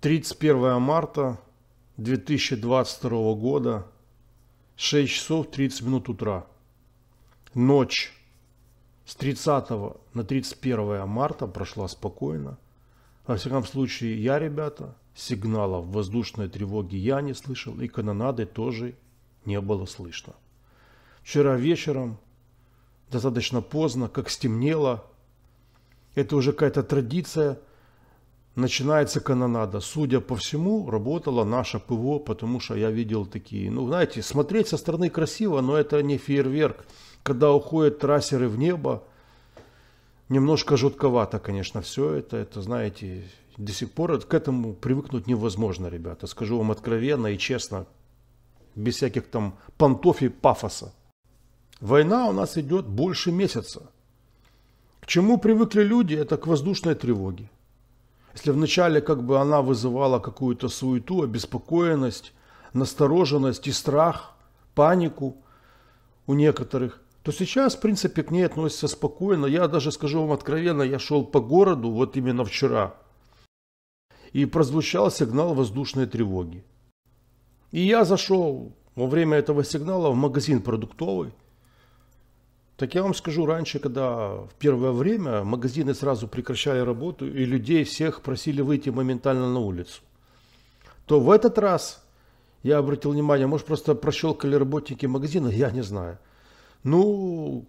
31 марта 2022 года, 6 часов 30 минут утра. Ночь с 30 на 31 марта прошла спокойно. Во всяком случае, я, ребята, сигналов воздушной тревоги я не слышал, и канонады тоже не было слышно. Вчера вечером, достаточно поздно, как стемнело, это уже какая-то традиция – начинается канонада. Судя по всему, работала наша ПВО, потому что я видел такие. Ну, знаете, смотреть со стороны красиво, но это не фейерверк. Когда уходят трассеры в небо, немножко жутковато, конечно, все это. Это, знаете, до сих пор к этому привыкнуть невозможно, ребята. Скажу вам откровенно и честно, без всяких там понтов и пафоса. Война у нас идет больше месяца. К чему привыкли люди, это к воздушной тревоге. Если вначале как бы она вызывала какую-то суету, обеспокоенность, настороженность и страх, панику у некоторых, то сейчас, в принципе, к ней относится спокойно. Я даже скажу вам откровенно, я шел по городу вот именно вчера, и прозвучал сигнал воздушной тревоги. И я зашел во время этого сигнала в магазин продуктовый, так я вам скажу, раньше, когда в первое время магазины сразу прекращали работу и людей всех просили выйти моментально на улицу, то в этот раз я обратил внимание, может просто прощелкали работники магазина, я не знаю. Ну,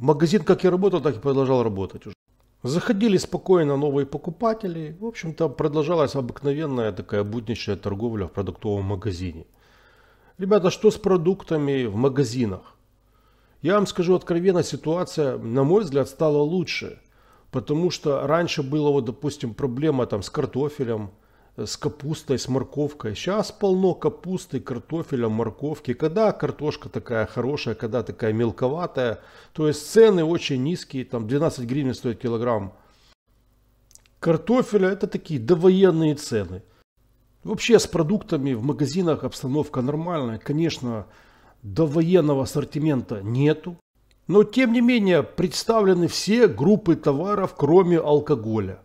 магазин как и работал, так и продолжал работать уже. Заходили спокойно новые покупатели. В общем-то, продолжалась обыкновенная такая будничная торговля в продуктовом магазине. Ребята, что с продуктами в магазинах? Я вам скажу откровенно, ситуация, на мой взгляд, стала лучше. Потому что раньше была вот, допустим, проблема там, с картофелем, э, с капустой, с морковкой. Сейчас полно капусты, картофеля, морковки. Когда картошка такая хорошая, когда такая мелковатая. То есть цены очень низкие, там 12 гривен стоит килограмм. Картофеля это такие довоенные цены. Вообще с продуктами в магазинах обстановка нормальная. Конечно, до военного ассортимента нету. Но тем не менее представлены все группы товаров, кроме алкоголя.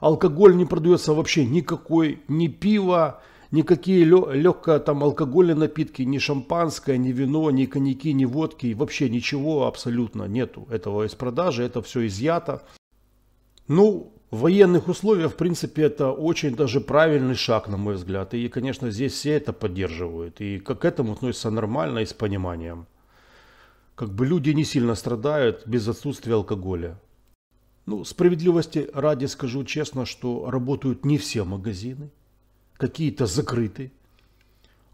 Алкоголь не продается вообще никакой, ни пива, никакие легкие там алкогольные напитки, ни шампанское, ни вино, ни коньяки, ни водки, вообще ничего абсолютно нету этого из продажи, это все изъято. Ну, в военных условиях, в принципе, это очень даже правильный шаг, на мой взгляд. И, конечно, здесь все это поддерживают. И к этому относятся нормально и с пониманием. Как бы люди не сильно страдают без отсутствия алкоголя. Ну, справедливости ради скажу честно, что работают не все магазины. Какие-то закрыты.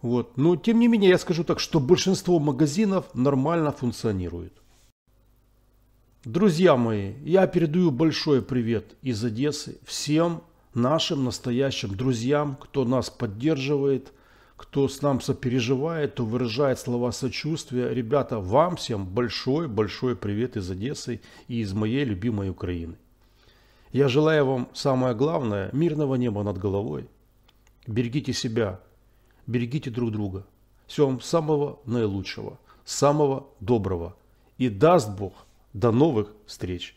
Вот. Но, тем не менее, я скажу так, что большинство магазинов нормально функционируют. Друзья мои, я передаю большой привет из Одессы всем нашим настоящим друзьям, кто нас поддерживает, кто с нам сопереживает, кто выражает слова сочувствия. Ребята, вам всем большой-большой привет из Одессы и из моей любимой Украины. Я желаю вам самое главное – мирного неба над головой. Берегите себя, берегите друг друга. Всем самого наилучшего, самого доброго. И даст Бог – до новых встреч!